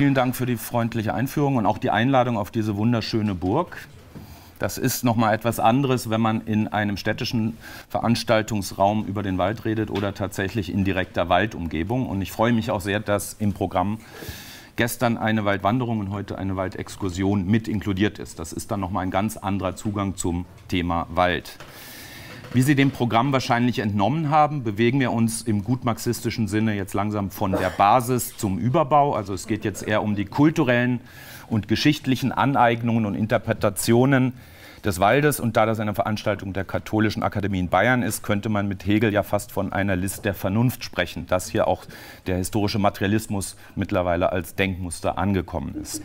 vielen Dank für die freundliche Einführung und auch die Einladung auf diese wunderschöne Burg. Das ist nochmal etwas anderes, wenn man in einem städtischen Veranstaltungsraum über den Wald redet oder tatsächlich in direkter Waldumgebung. Und ich freue mich auch sehr, dass im Programm gestern eine Waldwanderung und heute eine Waldexkursion mit inkludiert ist. Das ist dann nochmal ein ganz anderer Zugang zum Thema Wald. Wie Sie dem Programm wahrscheinlich entnommen haben, bewegen wir uns im gut marxistischen Sinne jetzt langsam von der Basis zum Überbau. Also es geht jetzt eher um die kulturellen und geschichtlichen Aneignungen und Interpretationen des Waldes. Und da das eine Veranstaltung der Katholischen Akademie in Bayern ist, könnte man mit Hegel ja fast von einer List der Vernunft sprechen, dass hier auch der historische Materialismus mittlerweile als Denkmuster angekommen ist.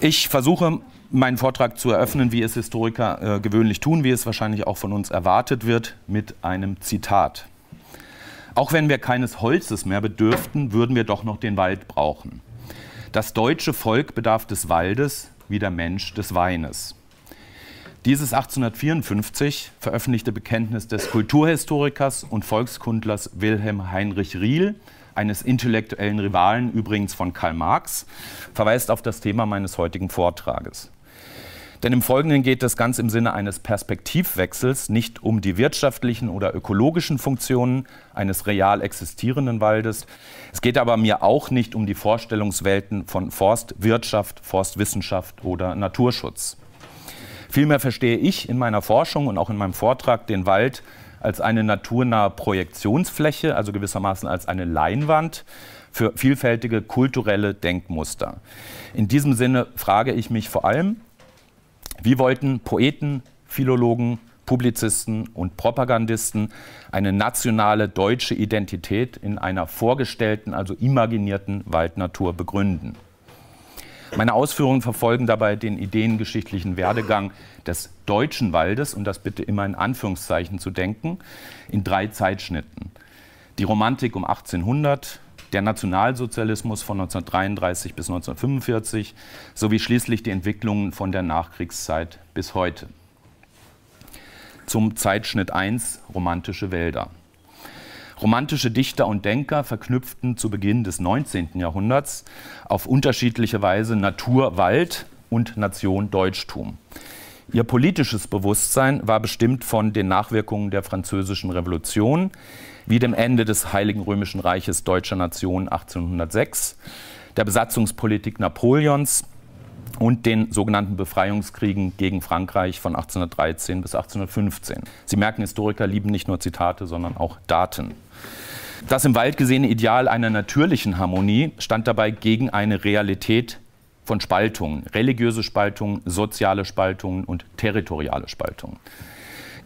Ich versuche meinen Vortrag zu eröffnen, wie es Historiker äh, gewöhnlich tun, wie es wahrscheinlich auch von uns erwartet wird, mit einem Zitat. Auch wenn wir keines Holzes mehr bedürften, würden wir doch noch den Wald brauchen. Das deutsche Volk bedarf des Waldes, wie der Mensch des Weines. Dieses 1854 veröffentlichte Bekenntnis des Kulturhistorikers und Volkskundlers Wilhelm Heinrich Riel, eines intellektuellen Rivalen übrigens von Karl Marx, verweist auf das Thema meines heutigen Vortrages. Denn im Folgenden geht es ganz im Sinne eines Perspektivwechsels nicht um die wirtschaftlichen oder ökologischen Funktionen eines real existierenden Waldes. Es geht aber mir auch nicht um die Vorstellungswelten von Forstwirtschaft, Forstwissenschaft oder Naturschutz. Vielmehr verstehe ich in meiner Forschung und auch in meinem Vortrag den Wald als eine naturnahe Projektionsfläche, also gewissermaßen als eine Leinwand für vielfältige kulturelle Denkmuster. In diesem Sinne frage ich mich vor allem, wie wollten Poeten, Philologen, Publizisten und Propagandisten eine nationale deutsche Identität in einer vorgestellten, also imaginierten Waldnatur begründen. Meine Ausführungen verfolgen dabei den ideengeschichtlichen Werdegang des deutschen Waldes, und das bitte immer in Anführungszeichen zu denken, in drei Zeitschnitten. Die Romantik um 1800, der Nationalsozialismus von 1933 bis 1945 sowie schließlich die Entwicklungen von der Nachkriegszeit bis heute. Zum Zeitschnitt 1 Romantische Wälder. Romantische Dichter und Denker verknüpften zu Beginn des 19. Jahrhunderts auf unterschiedliche Weise Natur, Wald und Nation, Deutschtum. Ihr politisches Bewusstsein war bestimmt von den Nachwirkungen der Französischen Revolution, wie dem Ende des Heiligen Römischen Reiches Deutscher Nation 1806, der Besatzungspolitik Napoleons und den sogenannten Befreiungskriegen gegen Frankreich von 1813 bis 1815. Sie merken, Historiker lieben nicht nur Zitate, sondern auch Daten. Das im Wald gesehene Ideal einer natürlichen Harmonie stand dabei gegen eine Realität von Spaltungen, religiöse Spaltungen, soziale Spaltungen und territoriale Spaltungen.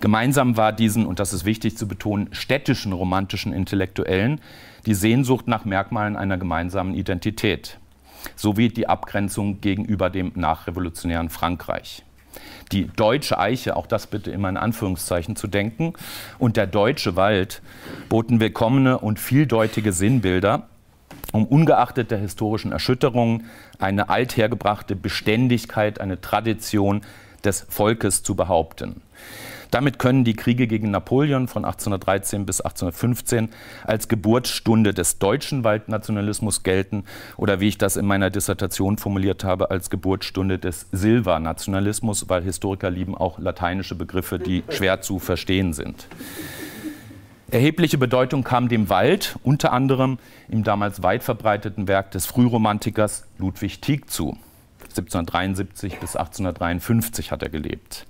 Gemeinsam war diesen, und das ist wichtig zu betonen, städtischen romantischen Intellektuellen die Sehnsucht nach Merkmalen einer gemeinsamen Identität sowie die Abgrenzung gegenüber dem nachrevolutionären Frankreich die deutsche Eiche, auch das bitte immer in Anführungszeichen zu denken, und der deutsche Wald boten willkommene und vieldeutige Sinnbilder, um ungeachtet der historischen Erschütterungen eine althergebrachte Beständigkeit, eine Tradition des Volkes zu behaupten. Damit können die Kriege gegen Napoleon von 1813 bis 1815 als Geburtsstunde des deutschen Waldnationalismus gelten oder wie ich das in meiner Dissertation formuliert habe, als Geburtsstunde des silva weil Historiker lieben auch lateinische Begriffe, die schwer zu verstehen sind. Erhebliche Bedeutung kam dem Wald, unter anderem im damals weit verbreiteten Werk des Frühromantikers Ludwig Tieck zu. 1773 bis 1853 hat er gelebt.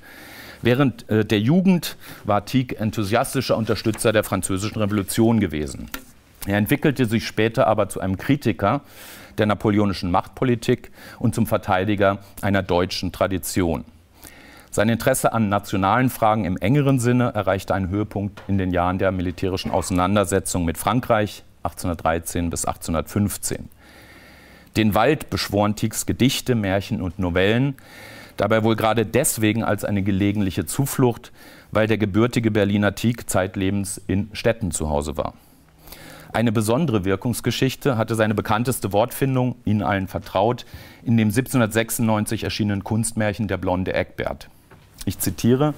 Während äh, der Jugend war Tieck enthusiastischer Unterstützer der Französischen Revolution gewesen. Er entwickelte sich später aber zu einem Kritiker der napoleonischen Machtpolitik und zum Verteidiger einer deutschen Tradition. Sein Interesse an nationalen Fragen im engeren Sinne erreichte einen Höhepunkt in den Jahren der militärischen Auseinandersetzung mit Frankreich 1813 bis 1815. Den Wald beschworen Tiecks Gedichte, Märchen und Novellen, dabei wohl gerade deswegen als eine gelegentliche Zuflucht, weil der gebürtige Berliner Tieck zeitlebens in Städten zu Hause war. Eine besondere Wirkungsgeschichte hatte seine bekannteste Wortfindung, Ihnen allen vertraut, in dem 1796 erschienenen Kunstmärchen Der blonde Eckbert. Ich zitiere,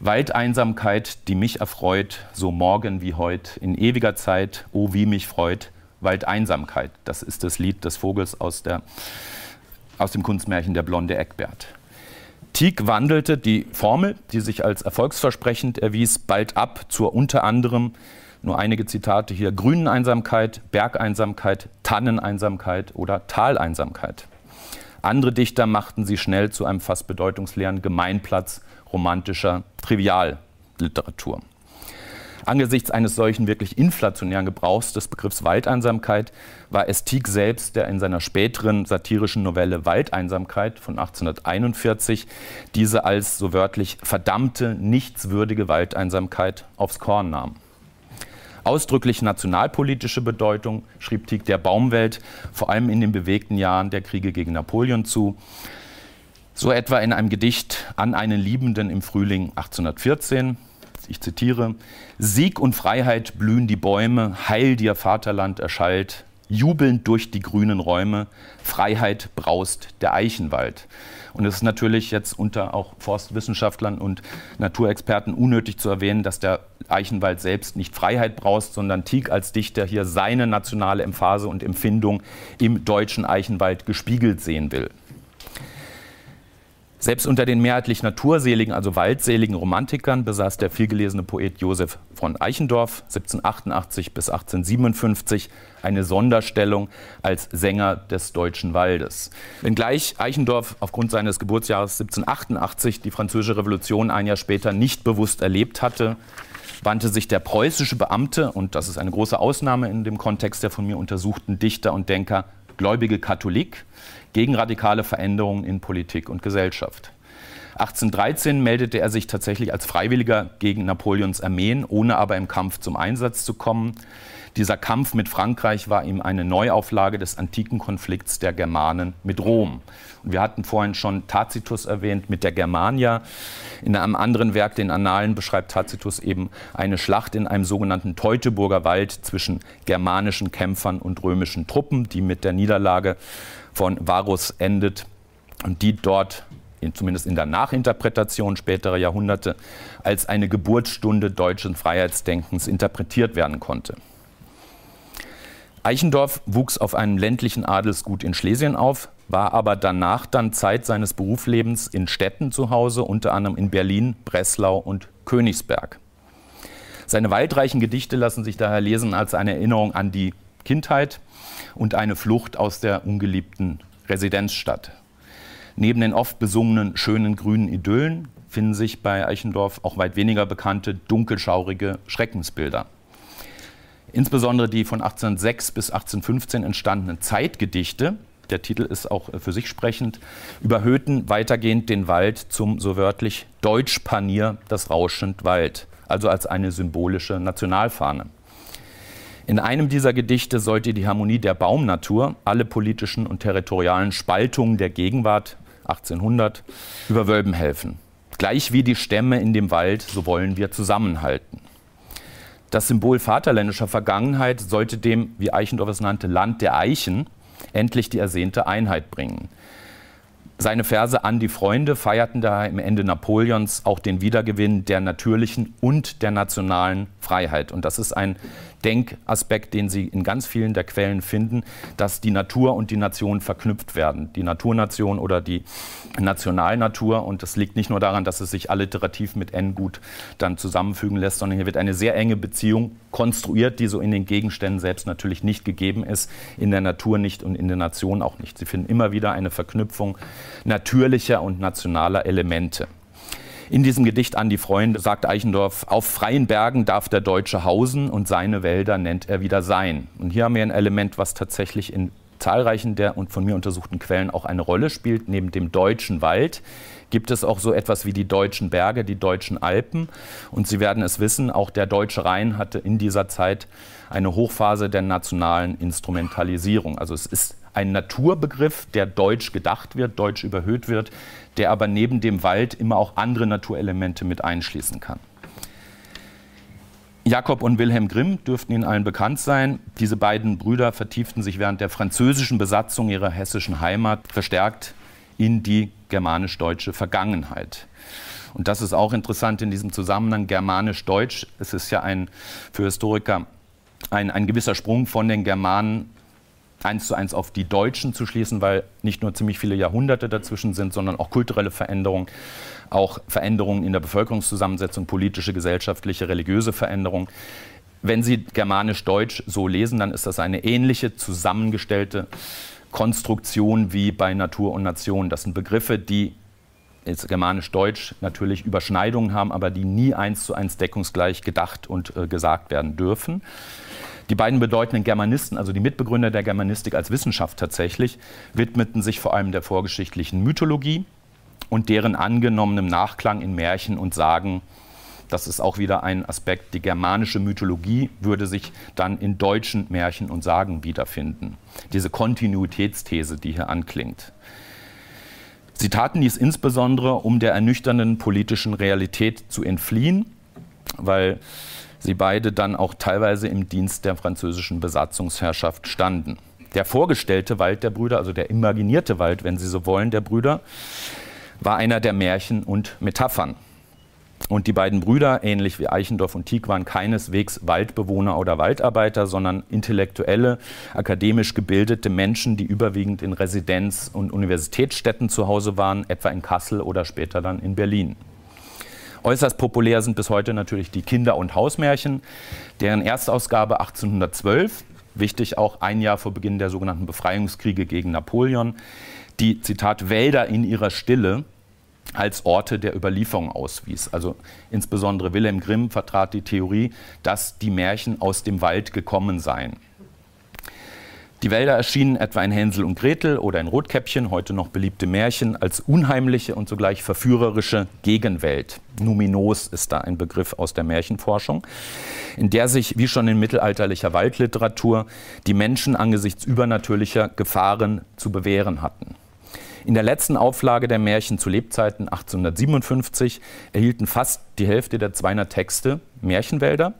Waldeinsamkeit, die mich erfreut, so morgen wie heut, in ewiger Zeit, oh wie mich freut, Waldeinsamkeit. Das ist das Lied des Vogels aus, der, aus dem Kunstmärchen Der blonde Eckbert. Politik wandelte die Formel, die sich als erfolgsversprechend erwies, bald ab zur unter anderem, nur einige Zitate hier, Grüneneinsamkeit, Bergeinsamkeit, Tanneneinsamkeit oder Taleinsamkeit. Andere Dichter machten sie schnell zu einem fast bedeutungsleeren Gemeinplatz romantischer Trivialliteratur. Angesichts eines solchen wirklich inflationären Gebrauchs des Begriffs Waldeinsamkeit war Estik selbst, der in seiner späteren satirischen Novelle Waldeinsamkeit von 1841 diese als so wörtlich verdammte, nichtswürdige Waldeinsamkeit aufs Korn nahm ausdrücklich nationalpolitische Bedeutung schrieb Tieck der Baumwelt, vor allem in den bewegten Jahren der Kriege gegen Napoleon zu. So etwa in einem Gedicht an einen Liebenden im Frühling 1814 ich zitiere, Sieg und Freiheit blühen die Bäume, Heil dir Vaterland erschallt, jubelnd durch die grünen Räume, Freiheit braust der Eichenwald. Und es ist natürlich jetzt unter auch Forstwissenschaftlern und Naturexperten unnötig zu erwähnen, dass der Eichenwald selbst nicht Freiheit braust, sondern Tieg als Dichter hier seine nationale Emphase und Empfindung im deutschen Eichenwald gespiegelt sehen will. Selbst unter den mehrheitlich naturseligen, also waldseligen Romantikern besaß der vielgelesene Poet Josef von Eichendorff 1788 bis 1857 eine Sonderstellung als Sänger des deutschen Waldes. Wenngleich Eichendorff aufgrund seines Geburtsjahres 1788 die französische Revolution ein Jahr später nicht bewusst erlebt hatte, wandte sich der preußische Beamte, und das ist eine große Ausnahme in dem Kontext der von mir untersuchten Dichter und Denker, gläubige Katholik, gegen radikale Veränderungen in Politik und Gesellschaft. 1813 meldete er sich tatsächlich als Freiwilliger gegen Napoleons Armeen, ohne aber im Kampf zum Einsatz zu kommen. Dieser Kampf mit Frankreich war ihm eine Neuauflage des antiken Konflikts der Germanen mit Rom. Und wir hatten vorhin schon Tacitus erwähnt mit der Germania. In einem anderen Werk, den Annalen, beschreibt Tacitus eben eine Schlacht in einem sogenannten Teutoburger Wald zwischen germanischen Kämpfern und römischen Truppen, die mit der Niederlage von Varus endet und die dort in, zumindest in der Nachinterpretation späterer Jahrhunderte als eine Geburtsstunde deutschen Freiheitsdenkens interpretiert werden konnte. Eichendorff wuchs auf einem ländlichen Adelsgut in Schlesien auf, war aber danach dann Zeit seines Berufslebens in Städten zu Hause, unter anderem in Berlin, Breslau und Königsberg. Seine weitreichen Gedichte lassen sich daher lesen als eine Erinnerung an die Kindheit und eine Flucht aus der ungeliebten Residenzstadt. Neben den oft besungenen schönen grünen Idyllen finden sich bei Eichendorff auch weit weniger bekannte dunkelschaurige Schreckensbilder. Insbesondere die von 1806 bis 1815 entstandenen Zeitgedichte, der Titel ist auch äh, für sich sprechend, überhöhten weitergehend den Wald zum so wörtlich Deutschpanier, das rauschend Wald, also als eine symbolische Nationalfahne. In einem dieser Gedichte sollte die Harmonie der Baumnatur alle politischen und territorialen Spaltungen der Gegenwart 1800 überwölben helfen. Gleich wie die Stämme in dem Wald, so wollen wir zusammenhalten. Das Symbol vaterländischer Vergangenheit sollte dem, wie Eichendorff es nannte, Land der Eichen endlich die ersehnte Einheit bringen. Seine Verse an die Freunde feierten daher im Ende Napoleons auch den Wiedergewinn der natürlichen und der nationalen Freiheit. Und das ist ein Denkaspekt, den Sie in ganz vielen der Quellen finden, dass die Natur und die Nation verknüpft werden. Die Naturnation oder die Nationalnatur. Und das liegt nicht nur daran, dass es sich alliterativ mit N gut dann zusammenfügen lässt, sondern hier wird eine sehr enge Beziehung konstruiert, die so in den Gegenständen selbst natürlich nicht gegeben ist, in der Natur nicht und in der Nation auch nicht. Sie finden immer wieder eine Verknüpfung natürlicher und nationaler Elemente. In diesem Gedicht an die Freunde sagt Eichendorff, auf freien Bergen darf der Deutsche hausen und seine Wälder nennt er wieder sein. Und hier haben wir ein Element, was tatsächlich in zahlreichen der und von mir untersuchten Quellen auch eine Rolle spielt. Neben dem deutschen Wald gibt es auch so etwas wie die deutschen Berge, die deutschen Alpen. Und Sie werden es wissen, auch der deutsche Rhein hatte in dieser Zeit eine Hochphase der nationalen Instrumentalisierung. Also es ist ein Naturbegriff, der deutsch gedacht wird, deutsch überhöht wird, der aber neben dem Wald immer auch andere Naturelemente mit einschließen kann. Jakob und Wilhelm Grimm dürften Ihnen allen bekannt sein. Diese beiden Brüder vertieften sich während der französischen Besatzung ihrer hessischen Heimat verstärkt in die germanisch-deutsche Vergangenheit. Und das ist auch interessant in diesem Zusammenhang germanisch-deutsch. Es ist ja ein, für Historiker ein, ein gewisser Sprung von den Germanen eins zu eins auf die Deutschen zu schließen, weil nicht nur ziemlich viele Jahrhunderte dazwischen sind, sondern auch kulturelle Veränderungen, auch Veränderungen in der Bevölkerungszusammensetzung, politische, gesellschaftliche, religiöse Veränderungen. Wenn Sie Germanisch-Deutsch so lesen, dann ist das eine ähnliche zusammengestellte Konstruktion wie bei Natur und Nation. Das sind Begriffe, die jetzt Germanisch-Deutsch natürlich Überschneidungen haben, aber die nie eins zu eins deckungsgleich gedacht und äh, gesagt werden dürfen. Die beiden bedeutenden Germanisten, also die Mitbegründer der Germanistik als Wissenschaft tatsächlich, widmeten sich vor allem der vorgeschichtlichen Mythologie und deren angenommenem Nachklang in Märchen und Sagen. Das ist auch wieder ein Aspekt, die germanische Mythologie würde sich dann in deutschen Märchen und Sagen wiederfinden. Diese Kontinuitätsthese, die hier anklingt. Sie taten dies insbesondere, um der ernüchternden politischen Realität zu entfliehen, weil Sie beide dann auch teilweise im Dienst der französischen Besatzungsherrschaft standen. Der vorgestellte Wald der Brüder, also der imaginierte Wald, wenn Sie so wollen, der Brüder, war einer der Märchen und Metaphern. Und die beiden Brüder, ähnlich wie Eichendorff und Tieck, waren keineswegs Waldbewohner oder Waldarbeiter, sondern intellektuelle, akademisch gebildete Menschen, die überwiegend in Residenz- und Universitätsstädten zu Hause waren, etwa in Kassel oder später dann in Berlin. Äußerst populär sind bis heute natürlich die Kinder- und Hausmärchen, deren Erstausgabe 1812, wichtig auch ein Jahr vor Beginn der sogenannten Befreiungskriege gegen Napoleon, die, Zitat, Wälder in ihrer Stille als Orte der Überlieferung auswies. Also insbesondere Wilhelm Grimm vertrat die Theorie, dass die Märchen aus dem Wald gekommen seien. Die Wälder erschienen etwa in Hänsel und Gretel oder in Rotkäppchen, heute noch beliebte Märchen, als unheimliche und zugleich verführerische Gegenwelt. Numinos ist da ein Begriff aus der Märchenforschung, in der sich, wie schon in mittelalterlicher Waldliteratur, die Menschen angesichts übernatürlicher Gefahren zu bewähren hatten. In der letzten Auflage der Märchen zu Lebzeiten 1857 erhielten fast die Hälfte der 200 Texte Märchenwälder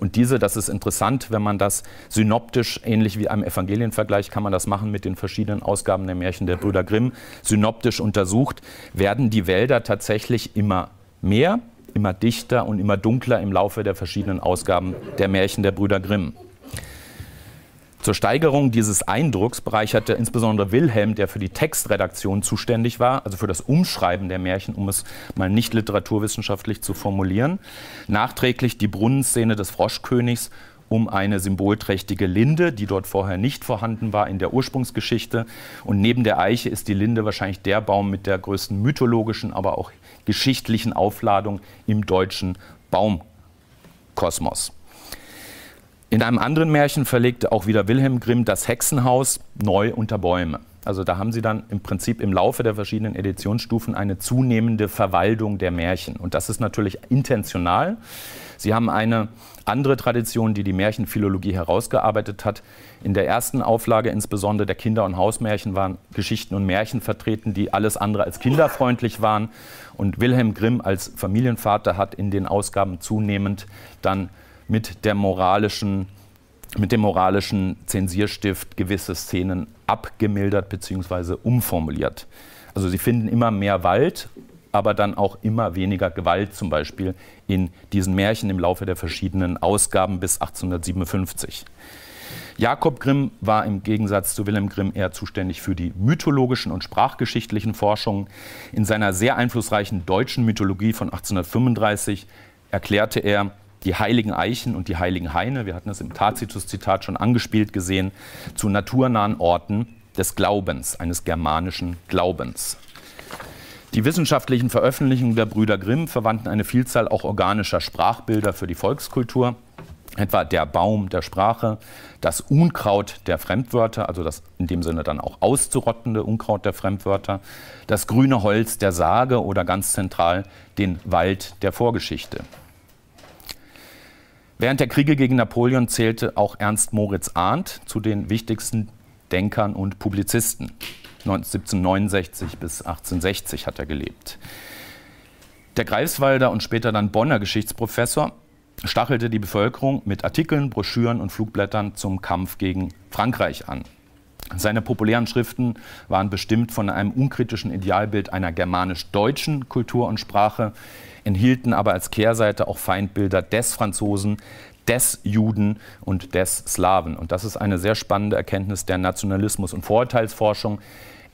und diese, das ist interessant, wenn man das synoptisch, ähnlich wie einem Evangelienvergleich, kann man das machen mit den verschiedenen Ausgaben der Märchen der Brüder Grimm, synoptisch untersucht, werden die Wälder tatsächlich immer mehr, immer dichter und immer dunkler im Laufe der verschiedenen Ausgaben der Märchen der Brüder Grimm. Zur Steigerung dieses Eindrucks bereicherte insbesondere Wilhelm, der für die Textredaktion zuständig war, also für das Umschreiben der Märchen, um es mal nicht literaturwissenschaftlich zu formulieren, nachträglich die Brunnenszene des Froschkönigs um eine symbolträchtige Linde, die dort vorher nicht vorhanden war in der Ursprungsgeschichte. Und neben der Eiche ist die Linde wahrscheinlich der Baum mit der größten mythologischen, aber auch geschichtlichen Aufladung im deutschen Baumkosmos. In einem anderen Märchen verlegt auch wieder Wilhelm Grimm das Hexenhaus neu unter Bäume. Also da haben sie dann im Prinzip im Laufe der verschiedenen Editionsstufen eine zunehmende Verwaldung der Märchen. Und das ist natürlich intentional. Sie haben eine andere Tradition, die die Märchenphilologie herausgearbeitet hat. In der ersten Auflage insbesondere der Kinder- und Hausmärchen waren Geschichten und Märchen vertreten, die alles andere als kinderfreundlich waren. Und Wilhelm Grimm als Familienvater hat in den Ausgaben zunehmend dann mit der moralischen mit dem moralischen Zensierstift gewisse Szenen abgemildert bzw. umformuliert. Also sie finden immer mehr Wald, aber dann auch immer weniger Gewalt zum Beispiel in diesen Märchen im Laufe der verschiedenen Ausgaben bis 1857. Jakob Grimm war im Gegensatz zu Wilhelm Grimm eher zuständig für die mythologischen und sprachgeschichtlichen Forschungen. In seiner sehr einflussreichen deutschen Mythologie von 1835 erklärte er, die heiligen Eichen und die heiligen Haine, wir hatten das im Tacitus-Zitat schon angespielt gesehen, zu naturnahen Orten des Glaubens, eines germanischen Glaubens. Die wissenschaftlichen Veröffentlichungen der Brüder Grimm verwandten eine Vielzahl auch organischer Sprachbilder für die Volkskultur, etwa der Baum der Sprache, das Unkraut der Fremdwörter, also das in dem Sinne dann auch auszurottende Unkraut der Fremdwörter, das grüne Holz der Sage oder ganz zentral den Wald der Vorgeschichte. Während der Kriege gegen Napoleon zählte auch Ernst Moritz Arndt zu den wichtigsten Denkern und Publizisten. 1769 bis 1860 hat er gelebt. Der Greifswalder und später dann Bonner Geschichtsprofessor stachelte die Bevölkerung mit Artikeln, Broschüren und Flugblättern zum Kampf gegen Frankreich an. Seine populären Schriften waren bestimmt von einem unkritischen Idealbild einer germanisch-deutschen Kultur und Sprache, enthielten aber als Kehrseite auch Feindbilder des Franzosen, des Juden und des Slawen. Und das ist eine sehr spannende Erkenntnis der Nationalismus- und Vorurteilsforschung,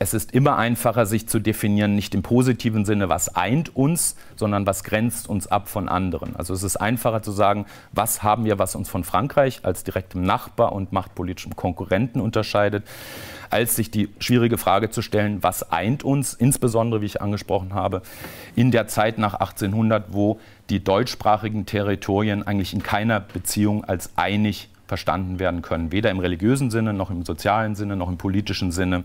es ist immer einfacher, sich zu definieren, nicht im positiven Sinne, was eint uns, sondern was grenzt uns ab von anderen. Also es ist einfacher zu sagen, was haben wir, was uns von Frankreich als direktem Nachbar und machtpolitischem Konkurrenten unterscheidet, als sich die schwierige Frage zu stellen, was eint uns, insbesondere, wie ich angesprochen habe, in der Zeit nach 1800, wo die deutschsprachigen Territorien eigentlich in keiner Beziehung als einig verstanden werden können, weder im religiösen Sinne noch im sozialen Sinne noch im politischen Sinne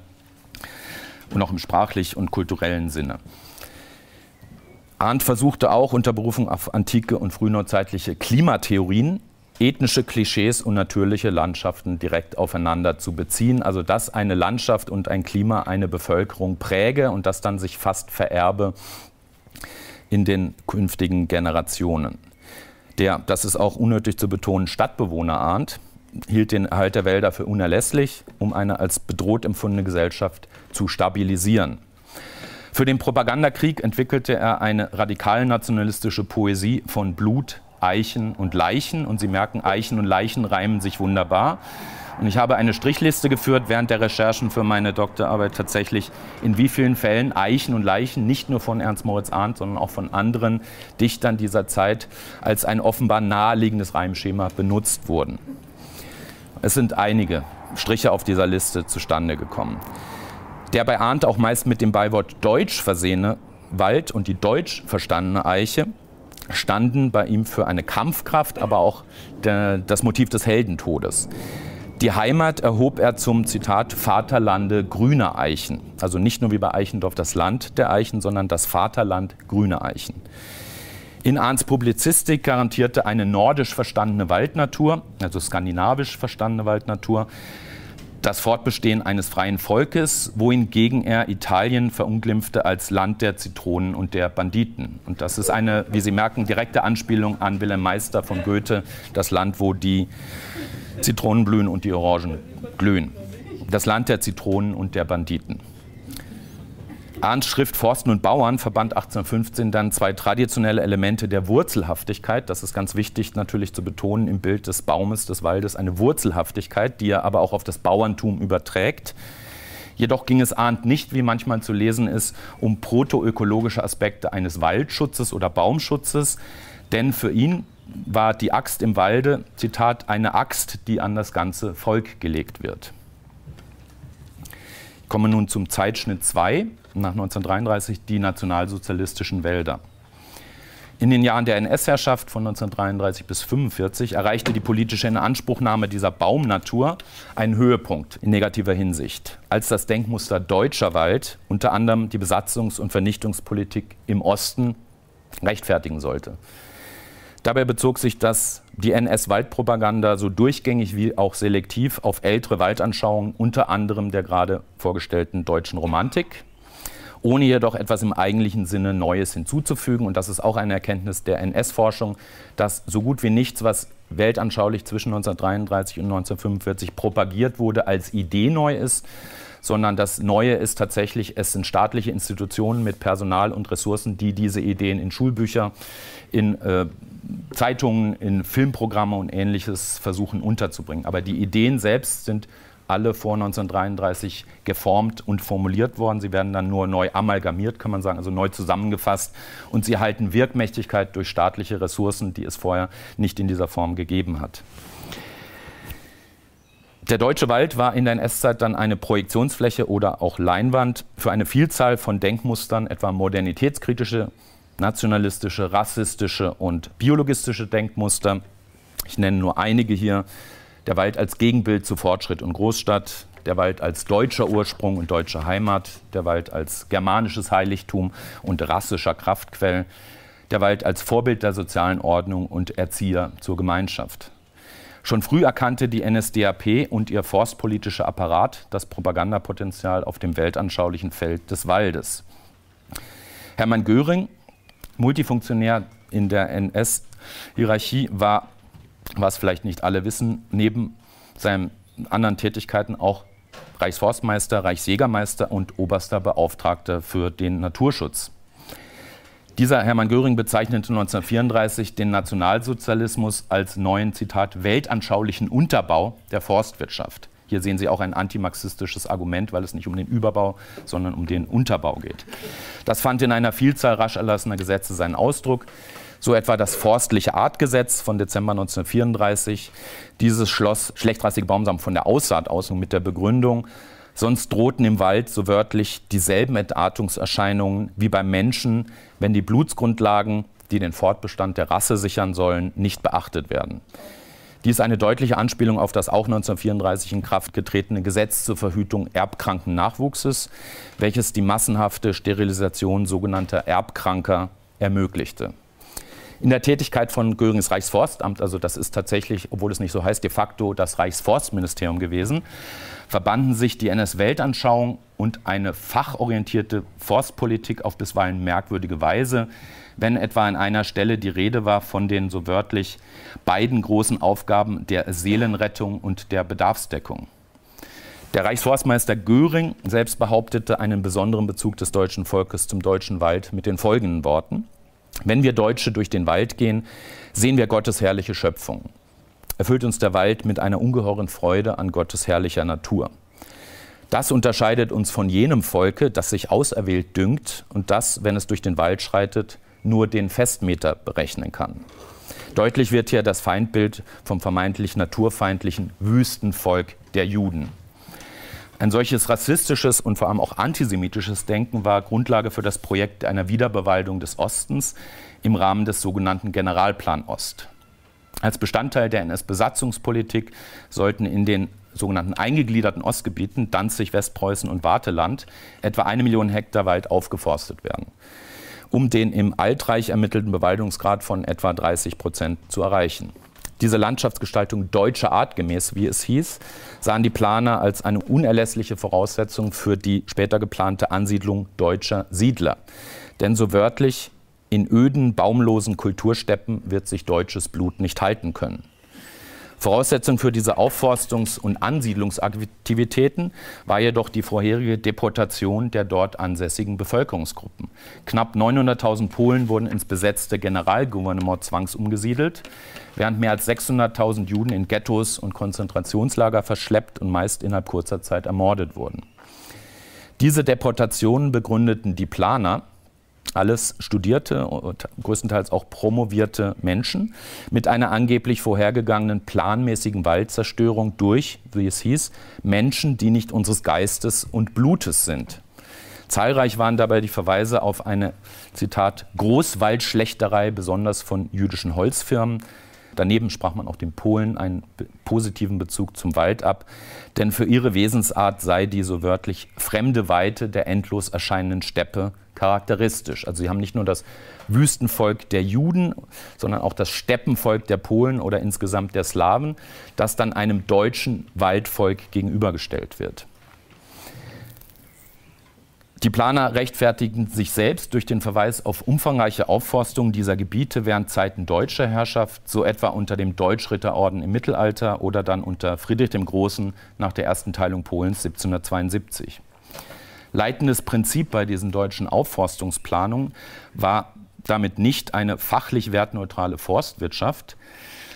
und auch im sprachlich und kulturellen Sinne. Arndt versuchte auch unter Berufung auf antike und frühneuzeitliche Klimatheorien ethnische Klischees und natürliche Landschaften direkt aufeinander zu beziehen. Also dass eine Landschaft und ein Klima eine Bevölkerung präge und das dann sich fast vererbe in den künftigen Generationen. Der, das ist auch unnötig zu betonen, Stadtbewohner ahnt, hielt den Erhalt der Wälder für unerlässlich, um eine als bedroht empfundene Gesellschaft zu stabilisieren. Für den Propagandakrieg entwickelte er eine radikal nationalistische Poesie von Blut, Eichen und Leichen. Und Sie merken, Eichen und Leichen reimen sich wunderbar. Und ich habe eine Strichliste geführt während der Recherchen für meine Doktorarbeit tatsächlich, in wie vielen Fällen Eichen und Leichen nicht nur von Ernst Moritz Arndt, sondern auch von anderen Dichtern dieser Zeit als ein offenbar naheliegendes Reimschema benutzt wurden. Es sind einige Striche auf dieser Liste zustande gekommen. Der bei Arndt auch meist mit dem Beiwort Deutsch versehene Wald und die deutsch verstandene Eiche standen bei ihm für eine Kampfkraft, aber auch das Motiv des Heldentodes. Die Heimat erhob er zum Zitat Vaterlande grüner Eichen. Also nicht nur wie bei Eichendorf das Land der Eichen, sondern das Vaterland grüner Eichen. In Arndts Publizistik garantierte eine nordisch verstandene Waldnatur, also skandinavisch verstandene Waldnatur, das Fortbestehen eines freien Volkes, wohingegen er Italien verunglimpfte als Land der Zitronen und der Banditen. Und das ist eine, wie Sie merken, direkte Anspielung an Wilhelm Meister von Goethe, das Land, wo die Zitronen blühen und die Orangen glühen. Das Land der Zitronen und der Banditen. Schrift Forsten und Bauern verband 1815 dann zwei traditionelle Elemente der Wurzelhaftigkeit. Das ist ganz wichtig natürlich zu betonen im Bild des Baumes, des Waldes, eine Wurzelhaftigkeit, die er aber auch auf das Bauerntum überträgt. Jedoch ging es Arndt nicht, wie manchmal zu lesen ist, um protoökologische Aspekte eines Waldschutzes oder Baumschutzes, denn für ihn war die Axt im Walde, Zitat, eine Axt, die an das ganze Volk gelegt wird. Ich komme nun zum Zeitschnitt 2 nach 1933 die nationalsozialistischen Wälder. In den Jahren der NS-Herrschaft von 1933 bis 1945 erreichte die politische Inanspruchnahme dieser Baumnatur einen Höhepunkt in negativer Hinsicht, als das Denkmuster deutscher Wald unter anderem die Besatzungs- und Vernichtungspolitik im Osten rechtfertigen sollte. Dabei bezog sich das die NS-Waldpropaganda so durchgängig wie auch selektiv auf ältere Waldanschauungen, unter anderem der gerade vorgestellten deutschen Romantik, ohne jedoch etwas im eigentlichen Sinne Neues hinzuzufügen. Und das ist auch eine Erkenntnis der NS-Forschung, dass so gut wie nichts, was weltanschaulich zwischen 1933 und 1945 propagiert wurde, als Idee neu ist, sondern das Neue ist tatsächlich, es sind staatliche Institutionen mit Personal und Ressourcen, die diese Ideen in Schulbücher, in äh, Zeitungen, in Filmprogramme und ähnliches versuchen unterzubringen. Aber die Ideen selbst sind alle vor 1933 geformt und formuliert worden. Sie werden dann nur neu amalgamiert, kann man sagen, also neu zusammengefasst. Und sie halten Wirkmächtigkeit durch staatliche Ressourcen, die es vorher nicht in dieser Form gegeben hat. Der deutsche Wald war in der NS-Zeit dann eine Projektionsfläche oder auch Leinwand für eine Vielzahl von Denkmustern, etwa modernitätskritische, nationalistische, rassistische und biologistische Denkmuster. Ich nenne nur einige hier. Der Wald als Gegenbild zu Fortschritt und Großstadt, der Wald als deutscher Ursprung und deutsche Heimat, der Wald als germanisches Heiligtum und rassischer Kraftquell, der Wald als Vorbild der sozialen Ordnung und Erzieher zur Gemeinschaft. Schon früh erkannte die NSDAP und ihr forstpolitischer Apparat das Propagandapotenzial auf dem weltanschaulichen Feld des Waldes. Hermann Göring, Multifunktionär in der NS-Hierarchie, war was vielleicht nicht alle wissen, neben seinen anderen Tätigkeiten auch Reichsforstmeister, Reichsjägermeister und oberster Beauftragter für den Naturschutz. Dieser Hermann Göring bezeichnete 1934 den Nationalsozialismus als neuen, Zitat, weltanschaulichen Unterbau der Forstwirtschaft. Hier sehen Sie auch ein antimarxistisches Argument, weil es nicht um den Überbau, sondern um den Unterbau geht. Das fand in einer Vielzahl rasch erlassener Gesetze seinen Ausdruck. So etwa das forstliche Artgesetz von Dezember 1934. Dieses schloss schlechtreistige Baumsamen von der Aussaat aus und mit der Begründung, sonst drohten im Wald so wörtlich dieselben Entartungserscheinungen wie beim Menschen, wenn die Blutsgrundlagen, die den Fortbestand der Rasse sichern sollen, nicht beachtet werden. Dies ist eine deutliche Anspielung auf das auch 1934 in Kraft getretene Gesetz zur Verhütung erbkranken Nachwuchses, welches die massenhafte Sterilisation sogenannter Erbkranker ermöglichte in der Tätigkeit von Görings Reichsforstamt, also das ist tatsächlich, obwohl es nicht so heißt, de facto das Reichsforstministerium gewesen, verbanden sich die NS-Weltanschauung und eine fachorientierte Forstpolitik auf bisweilen merkwürdige Weise, wenn etwa an einer Stelle die Rede war von den so wörtlich beiden großen Aufgaben der Seelenrettung und der Bedarfsdeckung. Der Reichsforstmeister Göring selbst behauptete einen besonderen Bezug des deutschen Volkes zum deutschen Wald mit den folgenden Worten. Wenn wir Deutsche durch den Wald gehen, sehen wir Gottes herrliche Schöpfung. Erfüllt uns der Wald mit einer ungeheuren Freude an Gottes herrlicher Natur. Das unterscheidet uns von jenem Volke, das sich auserwählt dünkt und das, wenn es durch den Wald schreitet, nur den Festmeter berechnen kann. Deutlich wird hier das Feindbild vom vermeintlich naturfeindlichen Wüstenvolk der Juden. Ein solches rassistisches und vor allem auch antisemitisches Denken war Grundlage für das Projekt einer Wiederbewaldung des Ostens im Rahmen des sogenannten Generalplan Ost. Als Bestandteil der NS-Besatzungspolitik sollten in den sogenannten eingegliederten Ostgebieten Danzig, Westpreußen und Warteland etwa eine Million Hektar Wald aufgeforstet werden, um den im Altreich ermittelten Bewaldungsgrad von etwa 30 Prozent zu erreichen. Diese Landschaftsgestaltung deutscher Art gemäß, wie es hieß, sahen die Planer als eine unerlässliche Voraussetzung für die später geplante Ansiedlung deutscher Siedler. Denn so wörtlich, in öden, baumlosen Kultursteppen wird sich deutsches Blut nicht halten können. Voraussetzung für diese Aufforstungs- und Ansiedlungsaktivitäten war jedoch die vorherige Deportation der dort ansässigen Bevölkerungsgruppen. Knapp 900.000 Polen wurden ins besetzte Generalgouvernement zwangsumgesiedelt, während mehr als 600.000 Juden in Ghettos und Konzentrationslager verschleppt und meist innerhalb kurzer Zeit ermordet wurden. Diese Deportationen begründeten die Planer, alles studierte, und größtenteils auch promovierte Menschen mit einer angeblich vorhergegangenen planmäßigen Waldzerstörung durch, wie es hieß, Menschen, die nicht unseres Geistes und Blutes sind. Zahlreich waren dabei die Verweise auf eine, Zitat, Großwaldschlechterei, besonders von jüdischen Holzfirmen. Daneben sprach man auch den Polen einen positiven Bezug zum Wald ab, denn für ihre Wesensart sei die so wörtlich fremde Weite der endlos erscheinenden Steppe charakteristisch. Also sie haben nicht nur das Wüstenvolk der Juden, sondern auch das Steppenvolk der Polen oder insgesamt der Slawen, das dann einem deutschen Waldvolk gegenübergestellt wird. Die Planer rechtfertigen sich selbst durch den Verweis auf umfangreiche Aufforstungen dieser Gebiete während Zeiten deutscher Herrschaft, so etwa unter dem Deutschritterorden im Mittelalter oder dann unter Friedrich dem Großen nach der ersten Teilung Polens 1772. Leitendes Prinzip bei diesen deutschen Aufforstungsplanungen war damit nicht eine fachlich wertneutrale Forstwirtschaft,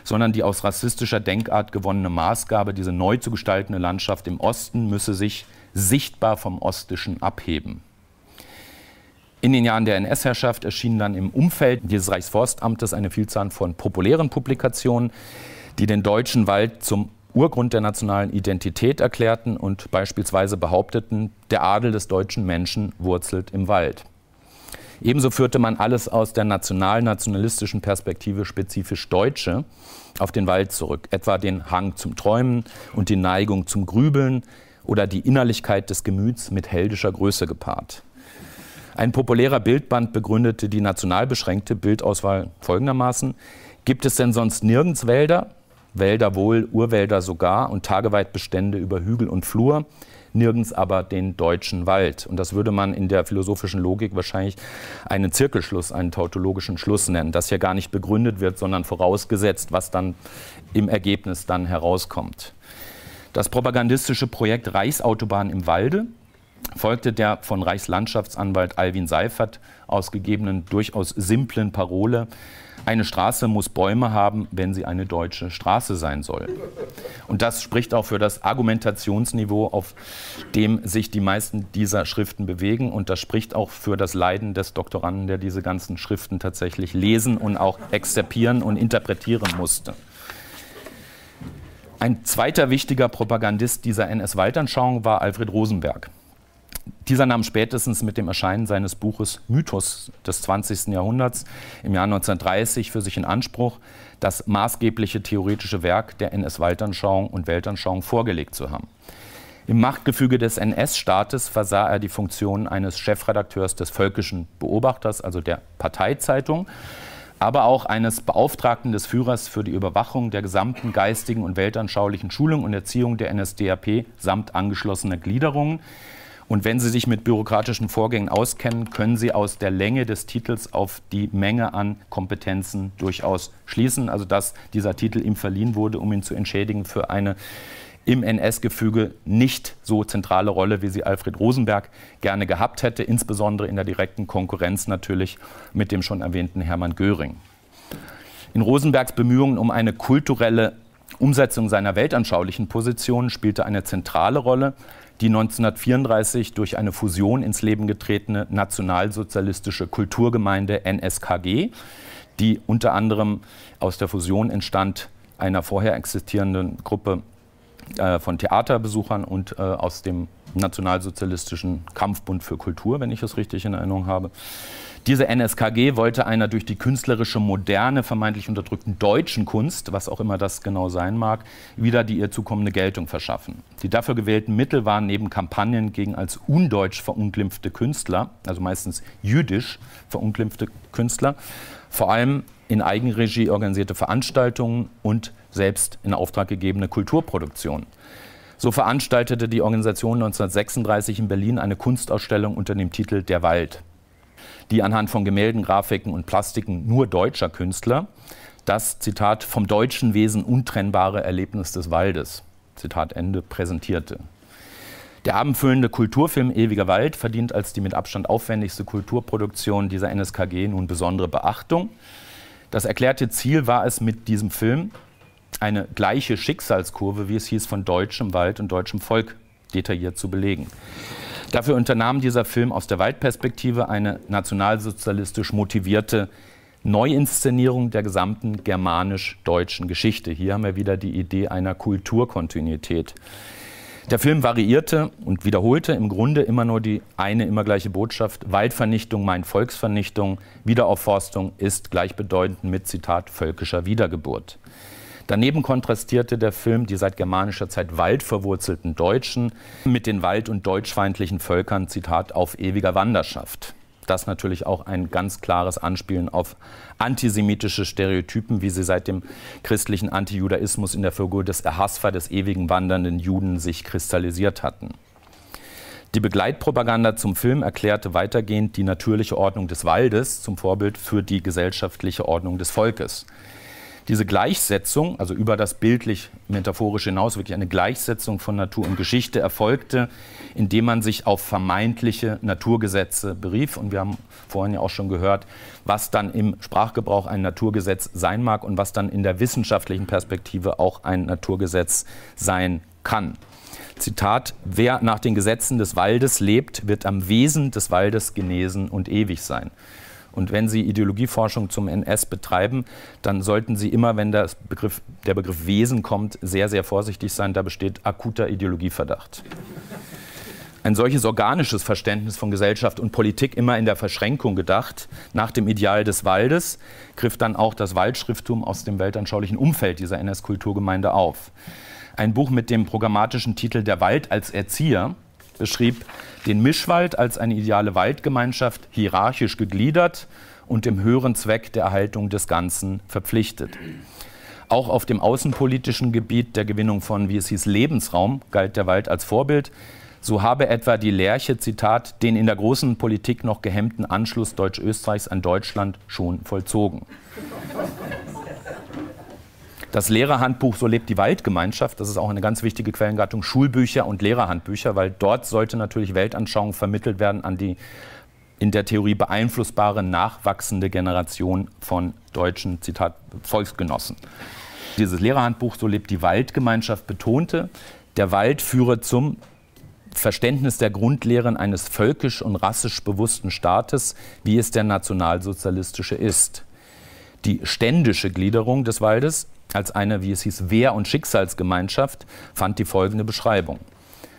sondern die aus rassistischer Denkart gewonnene Maßgabe, diese neu zu gestaltende Landschaft im Osten müsse sich sichtbar vom Ostischen abheben. In den Jahren der NS-Herrschaft erschienen dann im Umfeld dieses Reichsforstamtes eine Vielzahl von populären Publikationen, die den deutschen Wald zum Urgrund der nationalen Identität erklärten und beispielsweise behaupteten, der Adel des deutschen Menschen wurzelt im Wald. Ebenso führte man alles aus der national-nationalistischen Perspektive spezifisch Deutsche auf den Wald zurück, etwa den Hang zum Träumen und die Neigung zum Grübeln oder die Innerlichkeit des Gemüts mit heldischer Größe gepaart. Ein populärer Bildband begründete die national beschränkte Bildauswahl folgendermaßen: Gibt es denn sonst nirgends Wälder? Wälder wohl, Urwälder sogar und tageweit Bestände über Hügel und Flur, nirgends aber den deutschen Wald. Und das würde man in der philosophischen Logik wahrscheinlich einen Zirkelschluss, einen tautologischen Schluss nennen, das hier gar nicht begründet wird, sondern vorausgesetzt, was dann im Ergebnis dann herauskommt. Das propagandistische Projekt Reichsautobahn im Walde folgte der von Reichslandschaftsanwalt Alwin Seifert ausgegebenen, durchaus simplen Parole, eine Straße muss Bäume haben, wenn sie eine deutsche Straße sein soll. Und das spricht auch für das Argumentationsniveau, auf dem sich die meisten dieser Schriften bewegen. Und das spricht auch für das Leiden des Doktoranden, der diese ganzen Schriften tatsächlich lesen und auch exzerpieren und interpretieren musste. Ein zweiter wichtiger Propagandist dieser ns waldanschauung war Alfred Rosenberg dieser nahm spätestens mit dem Erscheinen seines Buches Mythos des 20. Jahrhunderts im Jahr 1930 für sich in Anspruch, das maßgebliche theoretische Werk der ns waldanschauung und Weltanschauung vorgelegt zu haben. Im Machtgefüge des NS-Staates versah er die Funktion eines Chefredakteurs des Völkischen Beobachters, also der Parteizeitung, aber auch eines Beauftragten des Führers für die Überwachung der gesamten geistigen und weltanschaulichen Schulung und Erziehung der NSDAP samt angeschlossener Gliederungen. Und wenn Sie sich mit bürokratischen Vorgängen auskennen, können Sie aus der Länge des Titels auf die Menge an Kompetenzen durchaus schließen. Also dass dieser Titel ihm verliehen wurde, um ihn zu entschädigen für eine im NS-Gefüge nicht so zentrale Rolle, wie sie Alfred Rosenberg gerne gehabt hätte, insbesondere in der direkten Konkurrenz natürlich mit dem schon erwähnten Hermann Göring. In Rosenbergs Bemühungen um eine kulturelle Umsetzung seiner weltanschaulichen Positionen spielte eine zentrale Rolle, die 1934 durch eine Fusion ins Leben getretene nationalsozialistische Kulturgemeinde NSKG, die unter anderem aus der Fusion entstand einer vorher existierenden Gruppe äh, von Theaterbesuchern und äh, aus dem nationalsozialistischen Kampfbund für Kultur, wenn ich es richtig in Erinnerung habe. Diese NSKG wollte einer durch die künstlerische Moderne vermeintlich unterdrückten deutschen Kunst, was auch immer das genau sein mag, wieder die ihr zukommende Geltung verschaffen. Die dafür gewählten Mittel waren neben Kampagnen gegen als undeutsch verunglimpfte Künstler, also meistens jüdisch verunglimpfte Künstler, vor allem in Eigenregie organisierte Veranstaltungen und selbst in Auftrag gegebene Kulturproduktionen. So veranstaltete die Organisation 1936 in Berlin eine Kunstausstellung unter dem Titel Der Wald, die anhand von Gemälden, Grafiken und Plastiken nur deutscher Künstler das, Zitat, vom deutschen Wesen untrennbare Erlebnis des Waldes, Zitat Ende, präsentierte. Der abendfüllende Kulturfilm Ewiger Wald verdient als die mit Abstand aufwendigste Kulturproduktion dieser NSKG nun besondere Beachtung. Das erklärte Ziel war es mit diesem Film, eine gleiche Schicksalskurve, wie es hieß, von deutschem Wald und deutschem Volk detailliert zu belegen. Dafür unternahm dieser Film aus der Waldperspektive eine nationalsozialistisch motivierte Neuinszenierung der gesamten germanisch-deutschen Geschichte. Hier haben wir wieder die Idee einer Kulturkontinuität. Der Film variierte und wiederholte im Grunde immer nur die eine immer gleiche Botschaft. Waldvernichtung meint Volksvernichtung, Wiederaufforstung ist gleichbedeutend mit Zitat völkischer Wiedergeburt. Daneben kontrastierte der Film die seit germanischer Zeit waldverwurzelten Deutschen mit den wald- und deutschfeindlichen Völkern, Zitat, auf ewiger Wanderschaft. Das natürlich auch ein ganz klares Anspielen auf antisemitische Stereotypen, wie sie seit dem christlichen Antijudaismus in der Figur des Erhasfer, des ewigen wandernden Juden, sich kristallisiert hatten. Die Begleitpropaganda zum Film erklärte weitergehend die natürliche Ordnung des Waldes zum Vorbild für die gesellschaftliche Ordnung des Volkes diese Gleichsetzung, also über das bildlich metaphorisch hinaus wirklich eine Gleichsetzung von Natur und Geschichte erfolgte, indem man sich auf vermeintliche Naturgesetze berief. Und wir haben vorhin ja auch schon gehört, was dann im Sprachgebrauch ein Naturgesetz sein mag und was dann in der wissenschaftlichen Perspektive auch ein Naturgesetz sein kann. Zitat, wer nach den Gesetzen des Waldes lebt, wird am Wesen des Waldes genesen und ewig sein. Und wenn Sie Ideologieforschung zum NS betreiben, dann sollten Sie immer, wenn Begriff, der Begriff Wesen kommt, sehr, sehr vorsichtig sein. Da besteht akuter Ideologieverdacht. Ein solches organisches Verständnis von Gesellschaft und Politik immer in der Verschränkung gedacht, nach dem Ideal des Waldes, griff dann auch das Waldschrifttum aus dem weltanschaulichen Umfeld dieser NS-Kulturgemeinde auf. Ein Buch mit dem programmatischen Titel Der Wald als Erzieher beschrieb den Mischwald als eine ideale Waldgemeinschaft hierarchisch gegliedert und dem höheren Zweck der Erhaltung des Ganzen verpflichtet. Auch auf dem außenpolitischen Gebiet der Gewinnung von, wie es hieß, Lebensraum galt der Wald als Vorbild. So habe etwa die Lerche, Zitat, den in der großen Politik noch gehemmten Anschluss Deutsch-Österreichs an Deutschland schon vollzogen. Das Lehrerhandbuch So lebt die Waldgemeinschaft, das ist auch eine ganz wichtige Quellengattung, Schulbücher und Lehrerhandbücher, weil dort sollte natürlich Weltanschauung vermittelt werden an die in der Theorie beeinflussbare, nachwachsende Generation von deutschen, Zitat, Volksgenossen. Dieses Lehrerhandbuch So lebt die Waldgemeinschaft betonte, der Wald führe zum Verständnis der Grundlehren eines völkisch und rassisch bewussten Staates, wie es der nationalsozialistische ist. Die ständische Gliederung des Waldes als eine, wie es hieß, Wehr- und Schicksalsgemeinschaft, fand die folgende Beschreibung.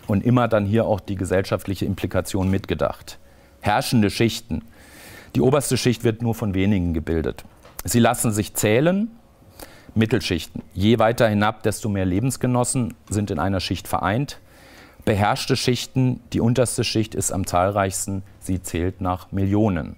Und immer dann hier auch die gesellschaftliche Implikation mitgedacht. Herrschende Schichten. Die oberste Schicht wird nur von wenigen gebildet. Sie lassen sich zählen, Mittelschichten. Je weiter hinab, desto mehr Lebensgenossen sind in einer Schicht vereint. Beherrschte Schichten, die unterste Schicht ist am zahlreichsten, sie zählt nach Millionen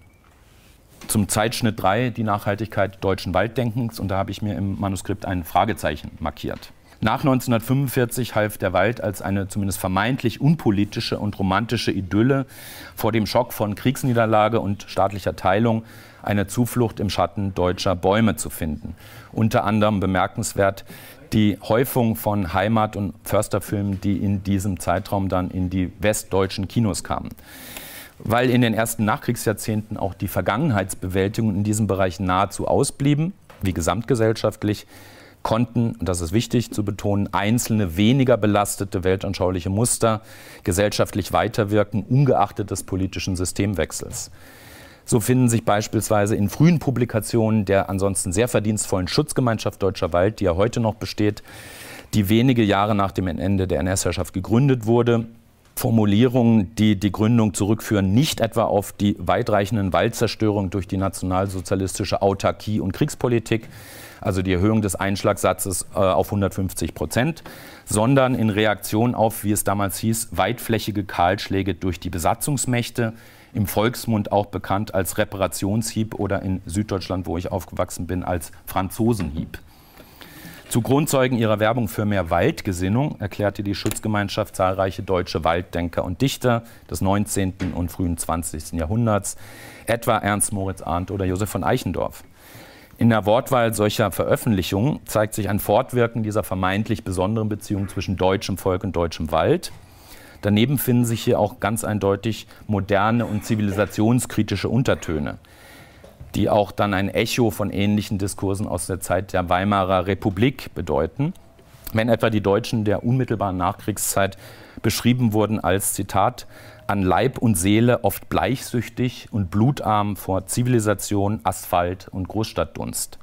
zum Zeitschnitt 3, die Nachhaltigkeit deutschen Walddenkens. Und da habe ich mir im Manuskript ein Fragezeichen markiert. Nach 1945 half der Wald als eine zumindest vermeintlich unpolitische und romantische Idylle vor dem Schock von Kriegsniederlage und staatlicher Teilung eine Zuflucht im Schatten deutscher Bäume zu finden. Unter anderem bemerkenswert die Häufung von Heimat- und Försterfilmen, die in diesem Zeitraum dann in die westdeutschen Kinos kamen weil in den ersten Nachkriegsjahrzehnten auch die Vergangenheitsbewältigung in diesem Bereich nahezu ausblieben, wie gesamtgesellschaftlich, konnten, und das ist wichtig zu betonen, einzelne weniger belastete weltanschauliche Muster gesellschaftlich weiterwirken, ungeachtet des politischen Systemwechsels. So finden sich beispielsweise in frühen Publikationen der ansonsten sehr verdienstvollen Schutzgemeinschaft Deutscher Wald, die ja heute noch besteht, die wenige Jahre nach dem Ende der NS-Herrschaft gegründet wurde, Formulierungen, die die Gründung zurückführen, nicht etwa auf die weitreichenden Waldzerstörungen durch die nationalsozialistische Autarkie und Kriegspolitik, also die Erhöhung des Einschlagsatzes äh, auf 150 Prozent, sondern in Reaktion auf, wie es damals hieß, weitflächige Kahlschläge durch die Besatzungsmächte, im Volksmund auch bekannt als Reparationshieb oder in Süddeutschland, wo ich aufgewachsen bin, als Franzosenhieb. Zu Grundzeugen ihrer Werbung für mehr Waldgesinnung erklärte die Schutzgemeinschaft zahlreiche deutsche Walddenker und Dichter des 19. und frühen 20. Jahrhunderts, etwa Ernst Moritz Arndt oder Josef von Eichendorff. In der Wortwahl solcher Veröffentlichungen zeigt sich ein Fortwirken dieser vermeintlich besonderen Beziehung zwischen deutschem Volk und deutschem Wald. Daneben finden sich hier auch ganz eindeutig moderne und zivilisationskritische Untertöne die auch dann ein Echo von ähnlichen Diskursen aus der Zeit der Weimarer Republik bedeuten. Wenn etwa die Deutschen der unmittelbaren Nachkriegszeit beschrieben wurden als Zitat an Leib und Seele oft bleichsüchtig und blutarm vor Zivilisation, Asphalt und Großstadtdunst.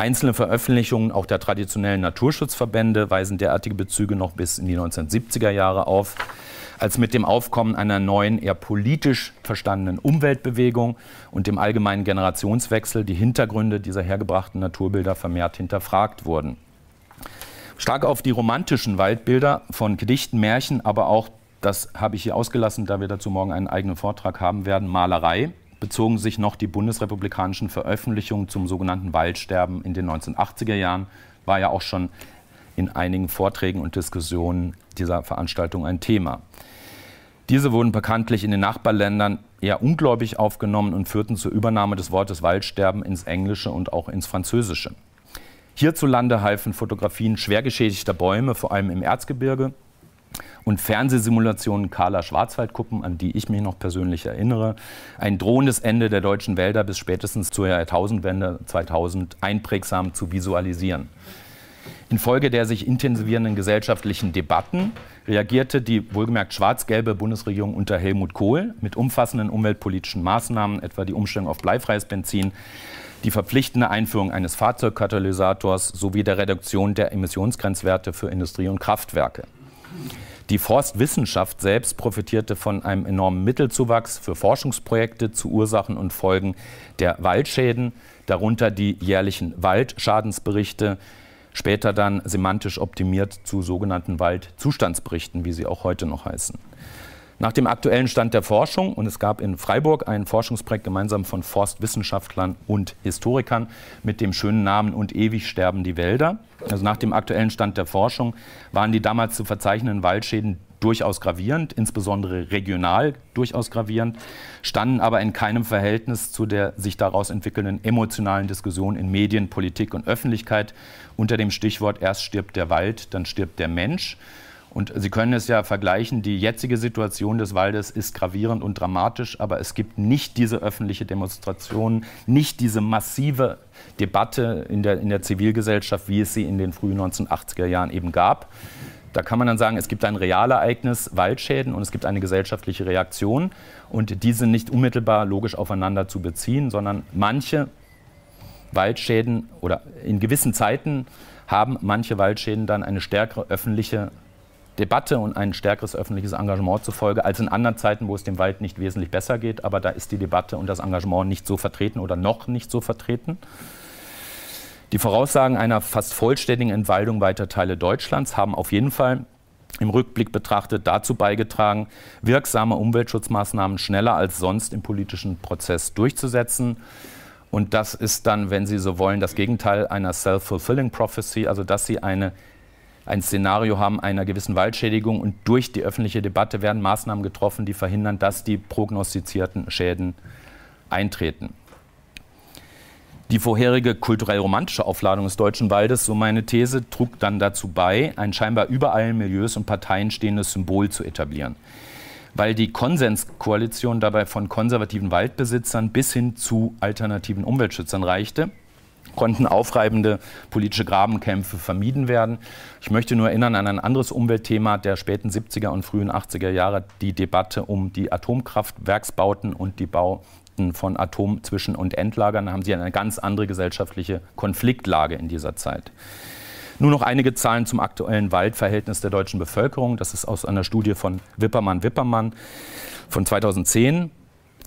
Einzelne Veröffentlichungen auch der traditionellen Naturschutzverbände weisen derartige Bezüge noch bis in die 1970er Jahre auf. Als mit dem Aufkommen einer neuen, eher politisch verstandenen Umweltbewegung und dem allgemeinen Generationswechsel die Hintergründe dieser hergebrachten Naturbilder vermehrt hinterfragt wurden. Stark auf die romantischen Waldbilder von Gedichten, Märchen, aber auch, das habe ich hier ausgelassen, da wir dazu morgen einen eigenen Vortrag haben werden, Malerei bezogen sich noch die bundesrepublikanischen Veröffentlichungen zum sogenannten Waldsterben in den 1980er Jahren. War ja auch schon in einigen Vorträgen und Diskussionen dieser Veranstaltung ein Thema. Diese wurden bekanntlich in den Nachbarländern eher ungläubig aufgenommen und führten zur Übernahme des Wortes Waldsterben ins Englische und auch ins Französische. Hierzulande halfen Fotografien schwer geschädigter Bäume, vor allem im Erzgebirge, und Fernsehsimulationen kahler Schwarzwaldkuppen, an die ich mich noch persönlich erinnere. Ein drohendes Ende der deutschen Wälder bis spätestens zur Jahrtausendwende 2000 einprägsam zu visualisieren. Infolge der sich intensivierenden gesellschaftlichen Debatten reagierte die wohlgemerkt schwarz-gelbe Bundesregierung unter Helmut Kohl mit umfassenden umweltpolitischen Maßnahmen, etwa die Umstellung auf bleifreies Benzin, die verpflichtende Einführung eines Fahrzeugkatalysators sowie der Reduktion der Emissionsgrenzwerte für Industrie und Kraftwerke. Die Forstwissenschaft selbst profitierte von einem enormen Mittelzuwachs für Forschungsprojekte zu Ursachen und Folgen der Waldschäden, darunter die jährlichen Waldschadensberichte, später dann semantisch optimiert zu sogenannten Waldzustandsberichten, wie sie auch heute noch heißen. Nach dem aktuellen Stand der Forschung, und es gab in Freiburg ein Forschungsprojekt gemeinsam von Forstwissenschaftlern und Historikern mit dem schönen Namen Und ewig sterben die Wälder. Also nach dem aktuellen Stand der Forschung waren die damals zu verzeichnenden Waldschäden durchaus gravierend, insbesondere regional durchaus gravierend, standen aber in keinem Verhältnis zu der sich daraus entwickelnden emotionalen Diskussion in Medien, Politik und Öffentlichkeit unter dem Stichwort erst stirbt der Wald, dann stirbt der Mensch. Und Sie können es ja vergleichen, die jetzige Situation des Waldes ist gravierend und dramatisch, aber es gibt nicht diese öffentliche Demonstration, nicht diese massive Debatte in der, in der Zivilgesellschaft, wie es sie in den frühen 1980er Jahren eben gab. Da kann man dann sagen, es gibt ein Realereignis, Waldschäden und es gibt eine gesellschaftliche Reaktion. Und diese nicht unmittelbar logisch aufeinander zu beziehen, sondern manche Waldschäden oder in gewissen Zeiten haben manche Waldschäden dann eine stärkere öffentliche Debatte und ein stärkeres öffentliches Engagement zufolge als in anderen Zeiten, wo es dem Wald nicht wesentlich besser geht. Aber da ist die Debatte und das Engagement nicht so vertreten oder noch nicht so vertreten. Die Voraussagen einer fast vollständigen Entwaldung weiter Teile Deutschlands haben auf jeden Fall im Rückblick betrachtet dazu beigetragen, wirksame Umweltschutzmaßnahmen schneller als sonst im politischen Prozess durchzusetzen. Und das ist dann, wenn Sie so wollen, das Gegenteil einer Self-Fulfilling Prophecy, also dass Sie eine ein Szenario haben einer gewissen Waldschädigung und durch die öffentliche Debatte werden Maßnahmen getroffen, die verhindern, dass die prognostizierten Schäden eintreten. Die vorherige kulturell-romantische Aufladung des deutschen Waldes, so meine These, trug dann dazu bei, ein scheinbar über allen Milieus und Parteien stehendes Symbol zu etablieren. Weil die Konsenskoalition dabei von konservativen Waldbesitzern bis hin zu alternativen Umweltschützern reichte, konnten aufreibende politische Grabenkämpfe vermieden werden. Ich möchte nur erinnern an ein anderes Umweltthema der späten 70er und frühen 80er Jahre, die Debatte um die Atomkraftwerksbauten und die Bau von Atomzwischen- und Endlagern haben sie eine ganz andere gesellschaftliche Konfliktlage in dieser Zeit. Nur noch einige Zahlen zum aktuellen Waldverhältnis der deutschen Bevölkerung. Das ist aus einer Studie von Wippermann-Wippermann von 2010.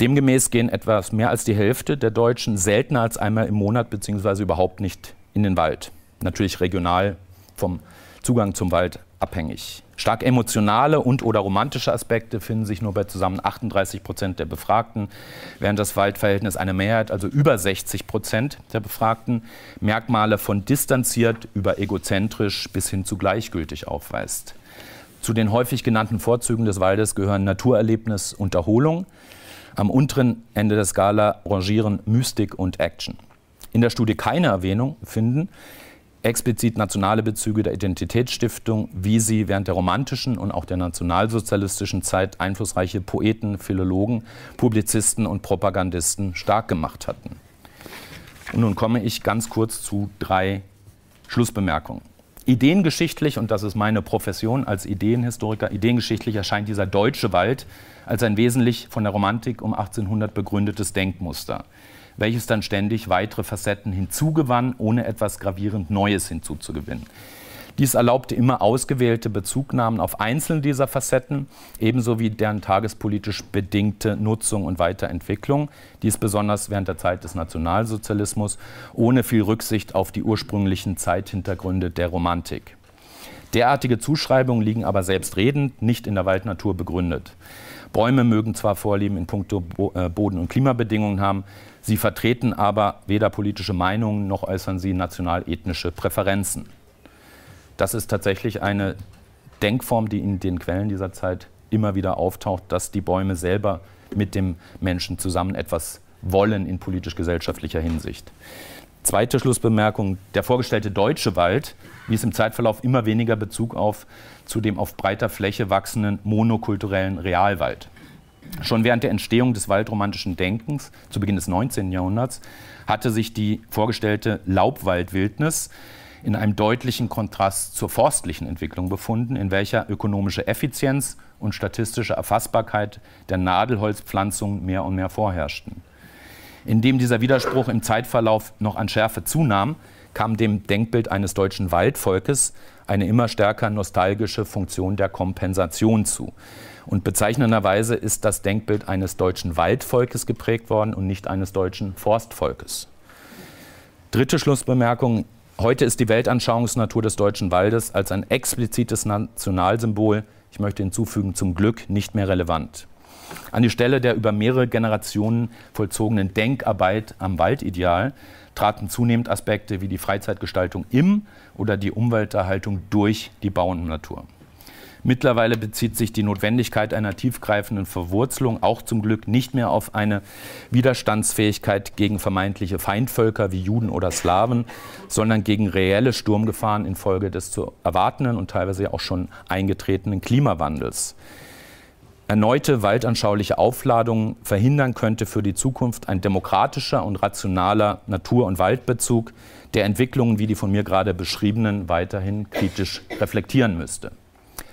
Demgemäß gehen etwas mehr als die Hälfte der Deutschen seltener als einmal im Monat bzw. überhaupt nicht in den Wald. Natürlich regional vom Zugang zum Wald abhängig. Stark emotionale und oder romantische Aspekte finden sich nur bei zusammen 38 Prozent der Befragten, während das Waldverhältnis eine Mehrheit, also über 60 Prozent der Befragten, Merkmale von distanziert über egozentrisch bis hin zu gleichgültig aufweist. Zu den häufig genannten Vorzügen des Waldes gehören Naturerlebnis und Erholung. Am unteren Ende der Skala rangieren Mystik und Action. In der Studie keine Erwähnung finden explizit nationale Bezüge der Identitätsstiftung, wie sie während der romantischen und auch der nationalsozialistischen Zeit einflussreiche Poeten, Philologen, Publizisten und Propagandisten stark gemacht hatten. Und nun komme ich ganz kurz zu drei Schlussbemerkungen. Ideengeschichtlich, und das ist meine Profession als Ideenhistoriker, ideengeschichtlich erscheint dieser deutsche Wald als ein wesentlich von der Romantik um 1800 begründetes Denkmuster, welches dann ständig weitere Facetten hinzugewann, ohne etwas gravierend Neues hinzuzugewinnen. Dies erlaubte immer ausgewählte Bezugnahmen auf einzelne dieser Facetten, ebenso wie deren tagespolitisch bedingte Nutzung und Weiterentwicklung, dies besonders während der Zeit des Nationalsozialismus, ohne viel Rücksicht auf die ursprünglichen Zeithintergründe der Romantik. Derartige Zuschreibungen liegen aber selbstredend nicht in der Waldnatur begründet. Bäume mögen zwar Vorlieben in puncto äh, Boden- und Klimabedingungen haben, sie vertreten aber weder politische Meinungen noch äußern sie national-ethnische Präferenzen das ist tatsächlich eine Denkform, die in den Quellen dieser Zeit immer wieder auftaucht, dass die Bäume selber mit dem Menschen zusammen etwas wollen in politisch-gesellschaftlicher Hinsicht. Zweite Schlussbemerkung, der vorgestellte deutsche Wald wies im Zeitverlauf immer weniger Bezug auf zu dem auf breiter Fläche wachsenden monokulturellen Realwald. Schon während der Entstehung des waldromantischen Denkens zu Beginn des 19. Jahrhunderts hatte sich die vorgestellte Laubwaldwildnis in einem deutlichen Kontrast zur forstlichen Entwicklung befunden, in welcher ökonomische Effizienz und statistische Erfassbarkeit der Nadelholzpflanzung mehr und mehr vorherrschten. Indem dieser Widerspruch im Zeitverlauf noch an Schärfe zunahm, kam dem Denkbild eines deutschen Waldvolkes eine immer stärker nostalgische Funktion der Kompensation zu. Und bezeichnenderweise ist das Denkbild eines deutschen Waldvolkes geprägt worden und nicht eines deutschen Forstvolkes. Dritte Schlussbemerkung. Heute ist die Weltanschauungsnatur des deutschen Waldes als ein explizites Nationalsymbol, ich möchte hinzufügen, zum Glück nicht mehr relevant. An die Stelle der über mehrere Generationen vollzogenen Denkarbeit am Waldideal traten zunehmend Aspekte wie die Freizeitgestaltung im oder die Umwelterhaltung durch die Bauern Natur. Mittlerweile bezieht sich die Notwendigkeit einer tiefgreifenden Verwurzelung auch zum Glück nicht mehr auf eine Widerstandsfähigkeit gegen vermeintliche Feindvölker wie Juden oder Slawen, sondern gegen reelle Sturmgefahren infolge des zu erwartenden und teilweise auch schon eingetretenen Klimawandels erneute waldanschauliche Aufladungen verhindern könnte für die Zukunft ein demokratischer und rationaler Natur- und Waldbezug, der Entwicklungen wie die von mir gerade beschriebenen weiterhin kritisch reflektieren müsste.